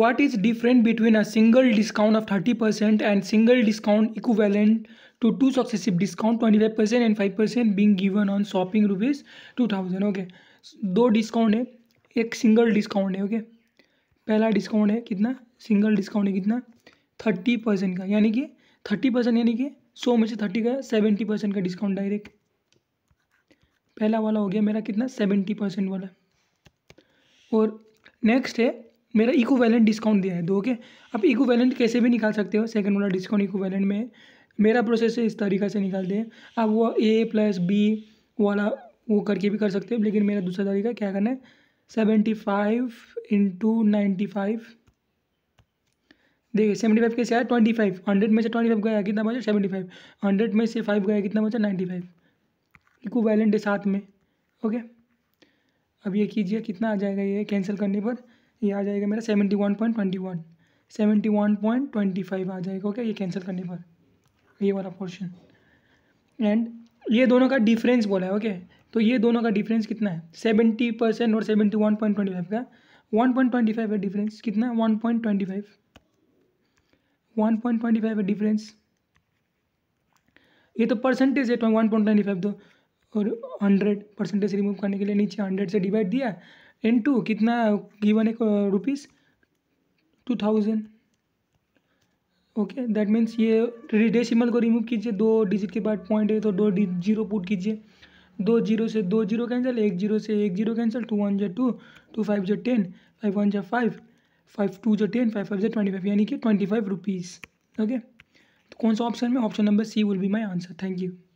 what is different between a single discount of 30% and single discount equivalent to two successive discount 25% and 5% being given on shopping rupees 2000 okay दो discount है एक single discount है okay okay? पहला discount है कितना single discount है कितना thirty percent का यानी कि थर्टी परसेंट यानी कि सौ में से थर्टी का सेवेंटी परसेंट का डिस्काउंट डायरेक्ट पहला वाला हो गया मेरा कितना सेवेंटी परसेंट वाला और नेक्स्ट है मेरा इको वैलेंट डिस्काउंट दिया है दो ओके आप इको वैलेंट कैसे भी निकाल सकते हो सेकेंड वाला डिस्काउंट इको वैलेंट में मेरा प्रोसेस इस तरीका से निकालते हैं आप वो ए प्लस बी वाला वो करके भी कर सकते हो लेकिन मेरा दूसरा तरीका क्या करना है seventy five into ninety five देखिए सेवेंटी फाइव कैसे आया ट्वेंटी फाइव हंड्रेड में से ट्वेंटी फाइव गया कितना बचा सेवेंटी फाइव हंड्रेड में से फाइव गया कितना बचा नाइन्टी फाइव इको वैलेंट है साथ में ओके अब ये कीजिए कितना आ जाएगा ये कैंसिल करने पर ये आ जाएगा मेरा seventy one point twenty one seventy one point twenty five आ जाएगा ओके ये कैंसिल करने पर ये वाला पोर्शन एंड ये दोनों का डिफरेंस बोला है ओके तो ये दोनों का डिफरेंस कितना है सेवेंटी परसेंट और seventy one point twenty five का वन पॉइंट ट्वेंटी फाइव है डिफरेंस कितना है one point twenty five one point twenty five है डिफरेंस ये तो परसेंटेज है वन पॉइंट ट्वेंटी फाइव तो और हंड्रेड परसेंटेज रिमूव करने के लिए नीचे हंड्रेड से डिवाइड दिया इन टू कितना गिवन है rupees two thousand okay that means ये डेसिमल को रिमूव कीजिए दो डिजिट के बाद पॉइंट है तो दो जीरो पुट कीजिए दो जीरो से दो जीरो कैंसिल एक जीरो से एक जीरो कैंसिल टू वन जो टू टू फाइव जो टेन फाइव वन जो फाइव फाइव टू जो टेन फाइव फाइव जो ट्वेंटी फाइव यानी कि ट्वेंटी फाइव रुपीज़ ओके तो कौन सा ऑप्शन में option number C will be my answer thank you